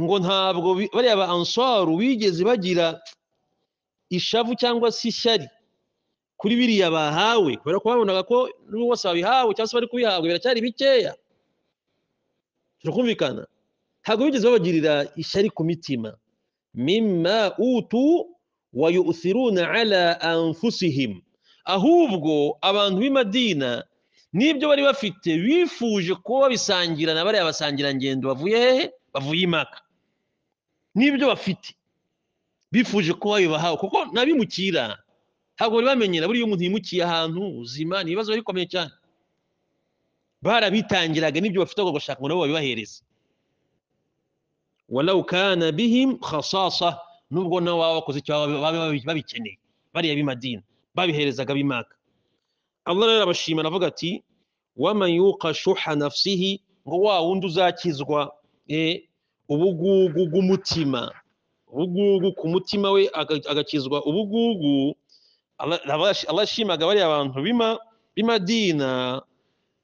ngo ntabwo bariya ba ansaru bigeze bagira ishavu cyangwa se ishyari kuri biriya bahawe kubera ko babonaga ko n'ubu bose babihawe cyangwa se bari kubihabwa biracyari bikeya turakumvikana ntabwo bigeze babagirira ishyari ku mitima mima utu wayusiruna ala anfusihim ahubwo abantu b'i madina n'ibyo bari bafite bifuje kuba babisangira na bariya basangirangendo bavuye hehe bavuye imaka n'ibyo bafite bifuje ko babibahawe kuko nabimukira ntabwo bari bamenyera buriya umuntu yimukiye ahantu ubuzima ni ibibazo bikomeye cyane barabitangiraga n'ibyo bafite bagashaka ngo nabo babibahereze warawu kana bihim khasasa nubwo nabo baba bakoze icyo babikeneye bariya b'imadini babiherezaga b'imaka Allah rero abashima aravuga ati waman yuqa shuha nafsihi ngo wa wundi uzakizwa e, ubugugu bw'umutima ubugugu ku mutima we agakizwa ubugugu arashimaga bariya abantu b'imadina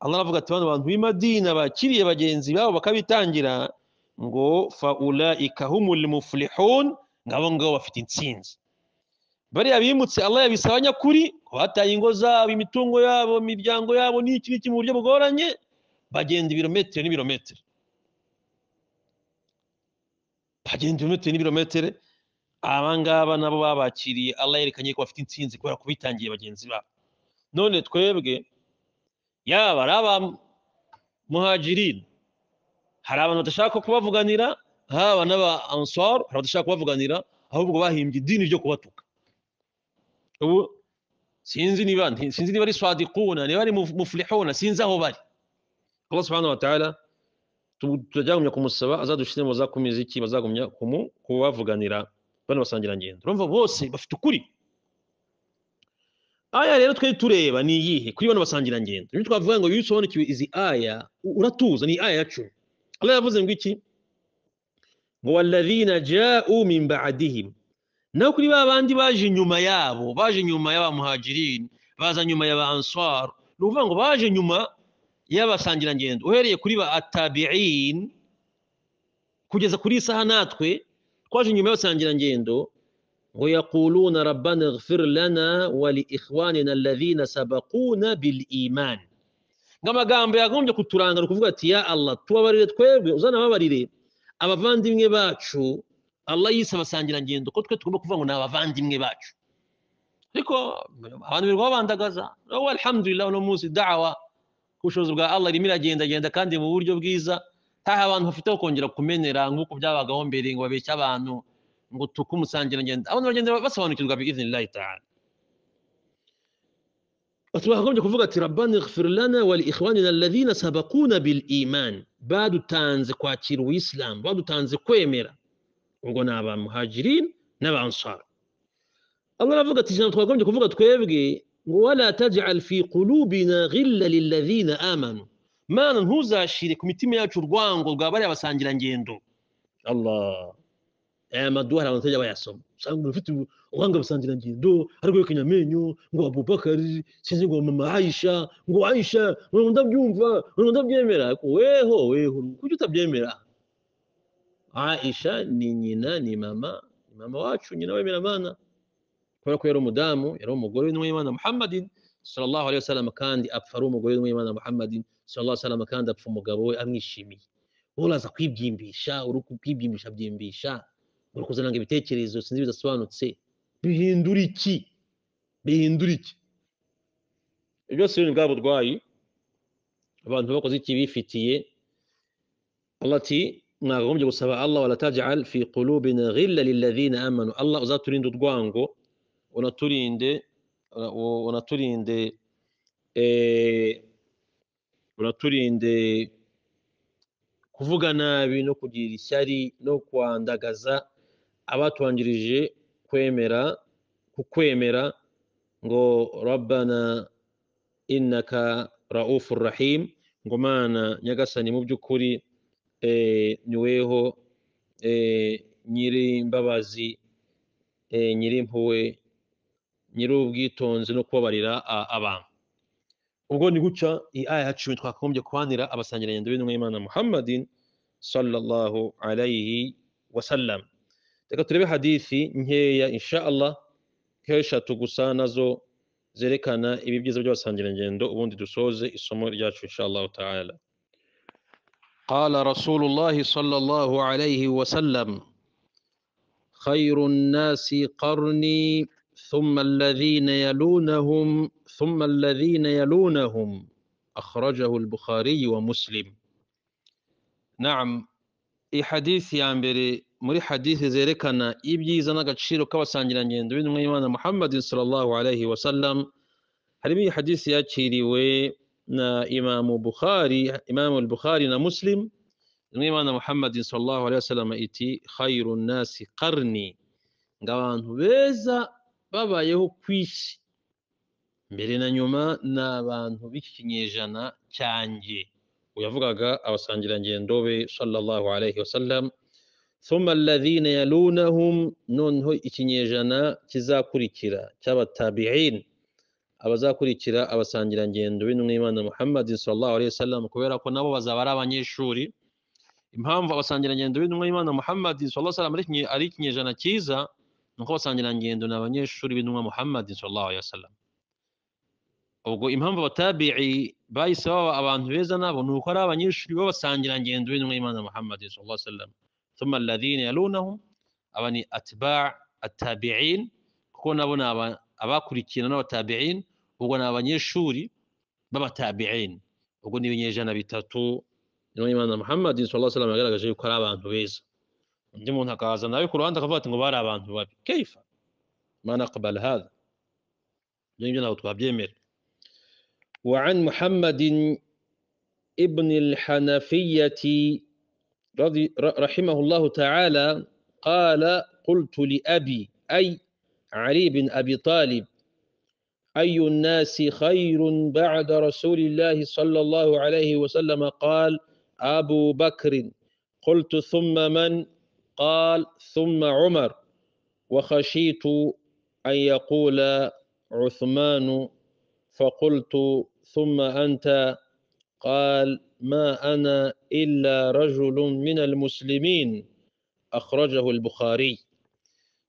Allah aravuga ati bano bantu b'imadina bakiriye bagenzi babo bakabitangira ngo faula humul muflihun nabo ngabo bafite intsinzi bariya bimutse Allah yabisaba nyakuri bataye ingo zabo imitungo yabo imiryango yabo n'iki n'iki mu buryo bugoranye bagenda ibirometero n'ibirometero bagenda ibirometero n'ibirometero abangaba nabo babakiriye Allah yerekanye ko bafite intsinzi kubera kubitangiye bagenzi babo none twebwe yaba ari aba hari abantu badashaka kubavuganira haba n'aba hari abadashaka kubavuganira ahubwo bahimbye idini ryo kubatuka ubu sinzi niba sinzi niba ari swadikuna niba ari mufurihona sinzi aho bari Allah subhanahu wa ta'ala kumusaba azadushyize mu bazakomeza iki bazagumya kubavuganira bano basangira ngendo urumva bose bafite ukuri aya rero twari tureba ni iyihe kuri bano basangira ngendo ibyo twavuga ngo iyo usobanukiwe izi aya uratuza ni aya ya cumi Allah yavuze ngo iki ngo walladhina ja'u min ba'dihim naho kuri ba bandi baje inyuma yabo baje inyuma y'abamuhajirini baza nyuma ya ba ansar ni ukuvuga ngo baje nyuma y'abasangirangendo uhereye kuri ba atabi'in kugeza kuri isaha natwe twaje inyuma y'abasangirangendo ngo yakuluna rabbana ighfir lana wa li ikhwanina alladhina sabaquna bil iman ngo amagambo yagombye kuturanga ni ukuvuga ati ya Allah tubabarire twebwe uzana abavandimwe bacu Allah yise abasangirangendo ko twe tugomba kuvuga ngo ni abavandimwe bacu ariko abantu birirwa babandagaza wowe oh, alhamdulillah uno munsi dawa ku bushobozi bwa Allah irimo iragendagenda kandi mu buryo bwiza ntaho abantu bafite kongera kumenera nk'uko byabagaho mbere ngo babeshye abantu ngo tuke umusangirangendo abantu bagenda basobanukirwa bi idhnillahi ta'ala وتوهم دي كفوغة ربان اغفر لنا والإخواننا الذين سبقونا بالإيمان بعد تانز كواتيرو إسلام بعد تانز كويمير وقونا نعم أبا مهاجرين نبا نعم أنصار الله نفوغة تجنب توهم دي كفوغة تكويبغي ولا تجعل في قلوبنا غلا للذين آمنوا ما ننهوزا الشيء دي كميتي ميا تشرقوان قل قابل يا بسانجلان جيندو الله aya eh, maduha abantu batajya bayasoma usanga umuntu ufite ubuhanga busangirangendo ari guhekenya amenyo ngo abubakari sinzi ngo mama ayisha ngo ayisha ngo ndabyumva ngo ndabyemera weho weho kuki utabyemera ayisha ni nyina ni mama ni mama wacu nyina wemera abana kubera ko yari umudamu yari umugore w'intumwa muhammadin sallallahu alaihi wasallam kandi apfa ari umugore w'intumwa muhammadin sallallahu alaihi wasallam kandi apfa umugabo we amwishimiye uraza kwibyimbisha uri kubyimbisha byimbisha uri kuzananga ibitekerezo sinzi bidasobanutse bihindura iki bihindura iki byose ni bwa burwayi abantu bakoze iki bifitiye ati mwagombye gusaba allah waratajal fi qulubina ghilla lilladhina amanu allah uzaturinde urwango unaturinde unaturinde eh, unaturinde kuvuga nabi no kugira ishyari no kwandagaza abatubanjirije kwemera kukwemera ngo rabbana inaka raufu rahim ngo mana nyagasani mu by'ukuri eh, niweho weho eh, nyiri imbabazi eh, nyiri impuhwe nyiri ubwitonzi no kubabarira abantu ubwo ni guca iyi aya ya cumi twakagombye kubanira abasangirangendo b'intumwa y'imana muhammadin sallallahu alayhi wasallam reka turebe hadithi nkeya insha Allah nk'eshatu gusa nazo zerekana ibi byiza by'abasangirangendo ubundi dusoze isomo ryacu insha Allah ta'ala قال رسول الله صلى الله عليه وسلم خير الناس قرني ثم الذين يلونهم ثم الذين يلونهم أخرجه البخاري ومسلم نعم إحاديث يامبري muri hadithi zerekana ibyiza n'agaciro k'abasangirangendo b'intumwa y'imana muhammad sallallahu alaihi wasallam harimo iyi hadithi yakiriwe na imamu bukhari imamu bukhari na muslim intumwa y'imana muhammad sallallahu alayhi wa sallam iti khairu nasi qarni ngo abantu beza babayeho ku isi mbere na nyuma ni abantu b'ikinyejana cyanjye uyavugaga abasangirangendo be sallallahu alayhi wa sallam soma alladhina yalunahum noneho ikinyejana kizakurikira cy'abatabi'in abazakurikira abasangirangendo b'intumwa y'imana muhammad sallallahu alaihi wasallam kubera ko nabo bazaba ari abanyeshuri impamvu abasangirangendo b'intumwa y'imana muhammad sallallahu alaihi wasallam ari ikinyejana cyiza ni uko abasangirangendo ni abanyeshuri b'intumwa muhammad sallallahu alaihi wasallam ubwo impamvu abatabi'i bahise baba abantu beza nabo ni uko ari abanyeshuri b'abasangirangendo b'intumwa y'imana muhammad sallallahu alaihi wasallam ثم الذين يلونهم أبني أتباع التابعين كون أبنا أبا كريكين أنا التابعين وقنا أبني شوري بابا تابعين وقنا أبني جانا بتاتو إنو إمان محمد صلى الله عليه وسلم قال جاي كرابا أنه بيز ونجمون هكذا نبي قرآن تقفات نقبار أبا أنه كيف ما نقبل هذا نجمون هكذا بجمير وعن محمد ابن الحنفية رضي رحمه الله تعالى قال قلت لأبي أي علي بن أبي طالب أي الناس خير بعد رسول الله صلى الله عليه وسلم قال أبو بكر قلت ثم من قال ثم عمر وخشيت أن يقول عثمان فقلت ثم أنت قال ما انا الا رجل من المسلمين اخرجه البخاري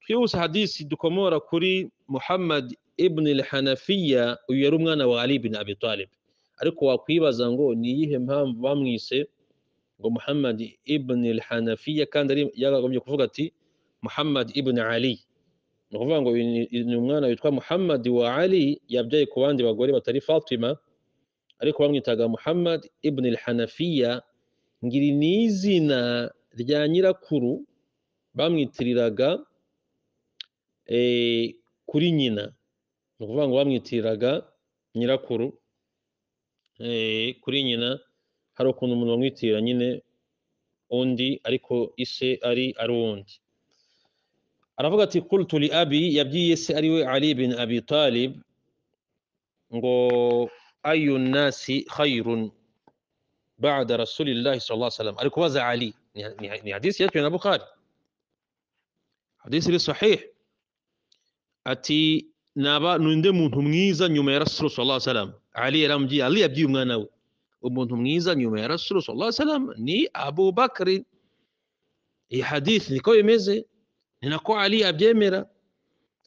خيوس حديث دكومورا كوري محمد ابن الحنفية ويرمغانا وعلي بن أبي طالب أريكو وقيبا زنغو نيه مهام ومنيسي محمد ابن الحنفية كان دريم يغا غمي محمد ابن علي نخفان غو ينمغانا يتقى محمد وعلي يبدأ يكوان دي بطري فاطمة ariko bamwitaga muhammad ibn hanafiya ngiri ni izina rya nyirakuru bamwitiriraga eh, kuri nyina ni ukuvuga ngo bamwitiriraga nyirakuru eh, kuri nyina hari ukuntu umuntu bamwitira nyine undi ariko ise ari ari uwundi aravuga ati kultu li abi yabyiye se ari we ali bin abi ngo ayu nasi khairun baada rasulillahi sallallahu alaihi wasallam, alikuwaza Ali. Ni, ni, ni hadithi yake na Bukhari, hadithi ni sahihi ati naba ninde muntu mwiza nyuma ya rasulu sallallahu alaihi wasallam. Ali yaramji Ali yabyi umwana we umuntu mwiza nyuma ya rasulu sallallahu alaihi wasallam ni Abu Bakri. Iyi hadithi niko imeze ni Ali abyemera,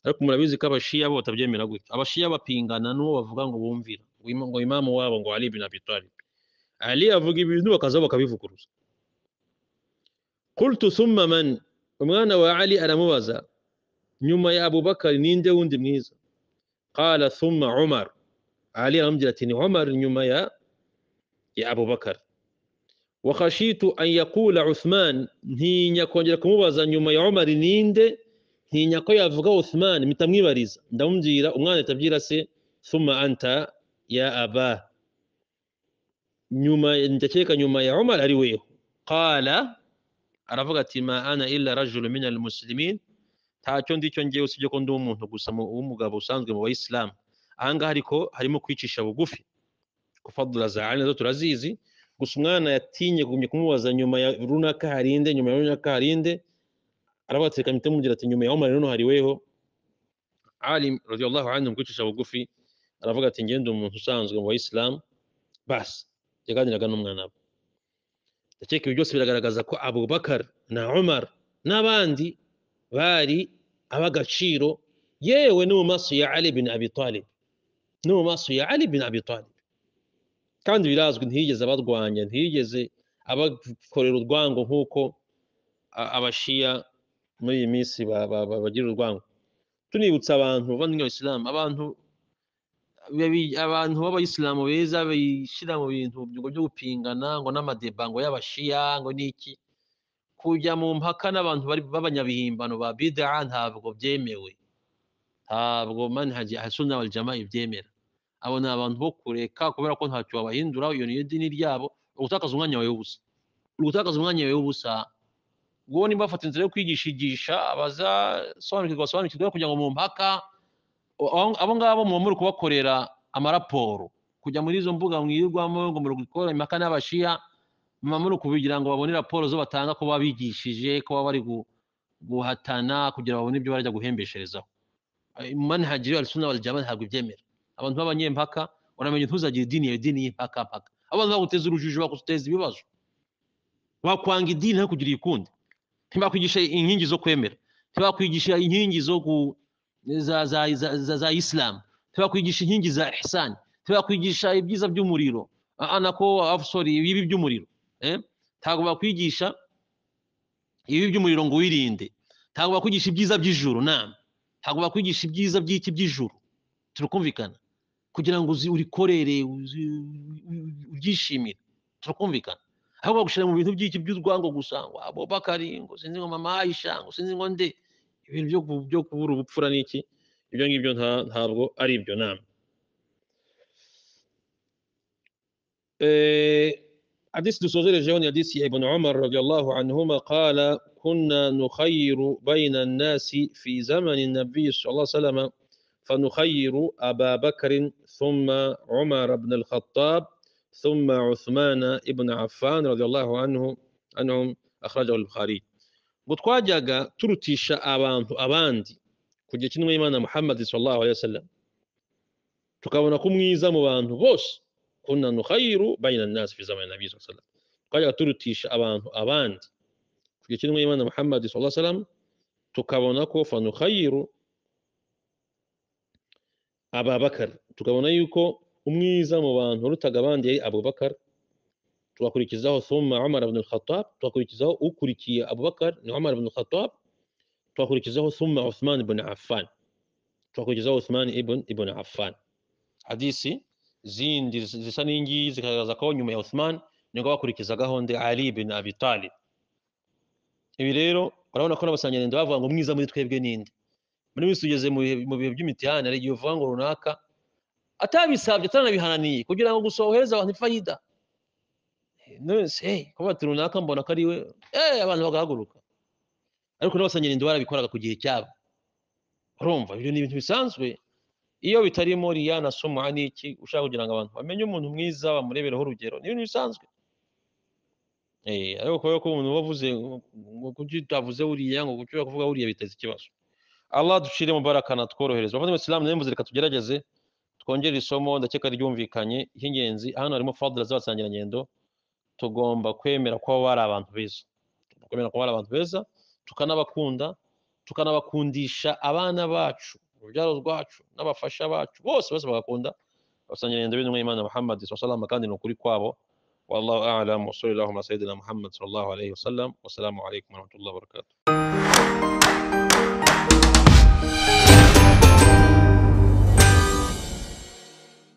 ariko murabizi ko abashia bo batabyemera gutyo. Abashia bapingana n'uwo bavuga ngo bumvira ngo imamu wabo ngo ali bin abi talib ali avuga ibintu bakaza bakabivuguruza qultu thumma man umwana wa ali aramubaza nyuma ya abubakar ninde wundi mwiza qala thumma umar ali aramubwira ati ni umar nyuma ya ya wa khashitu an yaqula uthman ntinya kongera kumubaza nyuma ya umar ninde ntinya ko yavuga uthman mitamwibariza ndamubwira umwana atabyira se thumma anta ya aba nyuma ndakeka nyuma ya umar ari weho qala aravuga ati ma ana illa rajulu min almuslimin ntacyo ndi cyo ngewe usibye ko ndi umuntu gusa w'umugabo usanzwe mu bayisilamu ahangaha ariko harimo kwicisha bugufi kufadura za ari nazo turazizi gusa umwana yatinye kugumya kumubaza nyuma ya runaka harinde nyuma ya runaka harinde arabatseka mpita mubwira ati nyuma ya umar rero hari weho ali radiyallahu anhu mu kwicisha bugufi aravuga ati ngende umuntu usanzwe mu bayisilamu basi yaganiraga n'umwana we ndakeka ibi byose biragaragaza ko abubakar na umar n'abandi bari ab'agaciro yewe no mu maso ya ali bin no mu maso ya ali bin kandi birazwi ntiyigeze abarwanya ntiyigeze abakorera urwango nk'uko abashiya muri iyi minsi bagira urwango tunibutsa abantu bavandimwe isilamu abantu abantu b'abayisilamu beza bishyira mu bintu byo gupingana ngo n'amadeba ngo y'abashiya ngo n'iki kujya mu mpaka n'abantu b'abanyabihimbano ba bida ntabwo byemewe ntabwo manhaji hasuna wal jamaa ibyemera abo ni abantu bo kureka kubera ko ntacyo babahindura iyo niyo dini ryabo ugutakaza umwanya wawe w'ubusa ugutakaza umwanya wawe w'ubusa ubwo niba bafata inzira yo kwigishigisha igisha abazasobanukirwa basobanukirwe kugira ngo mu mpaka abo ngabo muba muri kubakorera amaraporo kujya muri izo mbuga mwirwamo ngo muri gukora impaka n'abashiya muba muri kubigira ngo babone raporo zo batanga ko babigishije ko baba bari guhatana kugira babone ibyo barajya guhembesherezaho manhaji ya sunna wal jamaa ntabwo ibyemera abantu b'abanyempaka uramenya ntuzagire idini yawe idini y'impaka mpaka abantu baguteza urujijo baguteza ibibazo wakwanga idini ntakugira ikundi ntibakwigisha inkingi zo kwemera ntibakwigisha inkingi zo ku za za za za isilamu tubakwigisha inkingi za ihsani tubakwigisha ibyiza by'umuriro anako ah, ah, afusori ah, ibibi by'umuriro ntabwo eh? bakwigisha ibibi by'umuriro ngo wirinde ntabwo bakwigisha ibyiza by'ijuru nama ntabwo bakwigisha ibyiza by'iki by'ijuru turakumvikana kugira ngo urikorere uryishimire turakumvikana ahubwo bagushyira mu bintu by'iki by'urwango gusa ngo abubakari ngo sinzi ngo mama ayisha ngo sinzi ngo nde ibintu byo kubura ubupfura n'iki ibyo ngibyo ntabwo ari ibyo nama حديث دسوزير جوني حديث ابن عمر رضي الله عنهما قال كنا نخير بين الناس في زمن النبي صلى الله عليه وسلم فنخير أبا بكر ثم عمر بن الخطاب ثم عثمان بن عفان رضي الله عنه عنهم أخرجه البخاري ngo twajyaga turutisha abantu abandi ku gihe cy'intumwa y'imana muhammad sallallahu alaihi wasallam tukabona ko umwiza mu bantu bose kuna nukhayiru bayina nasi fi zamani nabi sallallahu twajyaga turutisha abantu abandi ku gihe cy'intumwa y'imana muhammad sallallahu alaihi wasallam tukabona ko aba ababakar tukabona yuko umwiza mu bantu urutaga abandi yari abubakar tuhakurikizaho suma umar ibn al-khattab tuhakurikizaho ukurikiye abubakar ni umar ibn al-khattab tuhakurikizaho suma usman ibn affan tuhakurikizaho usman ibn ibn affan hadisi zindi zisa n'ingiyi zikagaragaza ko nyuma ya usman nibwo bakurikizagaho ndi ali ibn abi talib ibi rero urabona ko n'abasangirangendo bavuga ngo mwiza muri twebwe ninde muri wese ugeze mu bihe by'imitihani hari igihe uvuga ngo runaka atabisabye atanabihananiye kugira ngo gusohoreza abantu ifayida kubata runaka mbona ko ari we abantu bagahaguruka ariko n'abasanyirinda barabikoraga ku gihe cyabo urumva ibyo ni ibintu bisanzwe iyo bitarimo riya na soma n'iki ushaka kugira ngo abantu bamenye umuntu mwiza bamurebereho urugero ni ibintu bisanzwe eh, ariko kubera ko umuntu wavuze kuki utavuze buriya ngo kuki kuvuga buriya biteza ikibazo Allah dushire mu baraka na tworohereze bavandimwe Islam nemvuze reka tugerageze twongere isomo ndakeka ryumvikanye y'ingenzi hano harimo fadila z'abasangirangendo tugomba kwemera ko baba abantu beza kwemera ko bari abantu beza tukanabakunda tukanabakundisha abana bacu urubyaro rwacu n'abafasha bacu bose bose bagakunda basangira yenda bino Imana Muhammad sallallahu kandi ni ukuri kwabo wallahu a'lam wa sallallahu ala sayyidina Muhammad alayhi wa sallam wa wa rahmatullahi wa barakatuh